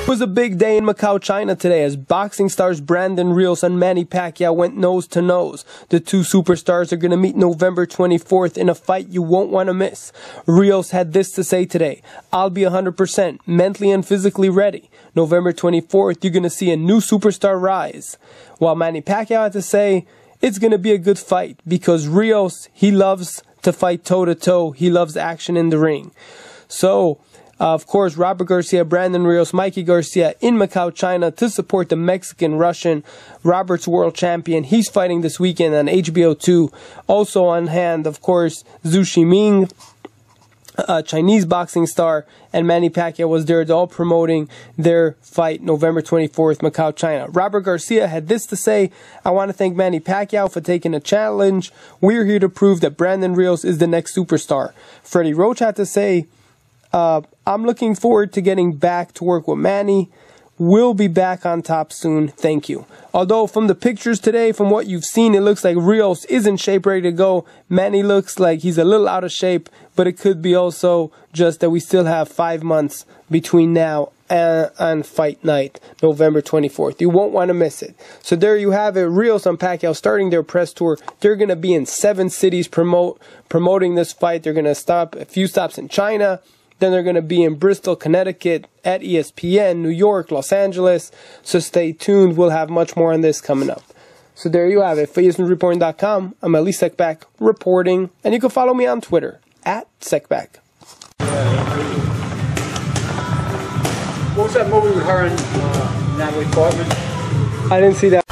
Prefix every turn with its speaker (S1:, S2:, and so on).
S1: It was a big day in Macau, China today as boxing stars Brandon Rios and Manny Pacquiao went nose to nose. The two superstars are going to meet November 24th in a fight you won't want to miss. Rios had this to say today. I'll be 100% mentally and physically ready. November 24th, you're going to see a new superstar rise. While Manny Pacquiao had to say, it's going to be a good fight because Rios, he loves to fight toe to toe. He loves action in the ring. So uh, of course, Robert Garcia, Brandon Rios, Mikey Garcia in Macau, China to support the Mexican Russian Roberts World Champion. He's fighting this weekend on HBO 2. Also on hand, of course, Zhu Ming, a Chinese boxing star and Manny Pacquiao was there all promoting their fight November 24th, Macau, China. Robert Garcia had this to say I want to thank Manny Pacquiao for taking a challenge. We're here to prove that Brandon Rios is the next superstar. Freddie Roach had to say, uh, I'm looking forward to getting back to work with Manny. We'll be back on top soon. Thank you. Although from the pictures today, from what you've seen, it looks like Rios is in shape, ready to go. Manny looks like he's a little out of shape, but it could be also just that we still have five months between now and, and fight night, November 24th. You won't want to miss it. So there you have it. Rios and Pacquiao starting their press tour. They're going to be in seven cities promote promoting this fight. They're going to stop a few stops in China. Then they're going to be in Bristol, Connecticut, at ESPN, New York, Los Angeles. So stay tuned. We'll have much more on this coming up. So there you have it. For ESPNReporting.com, I'm Elise Secback reporting, and you can follow me on Twitter at Secback. What was that movie with her and uh, Natalie Portman? I didn't see that.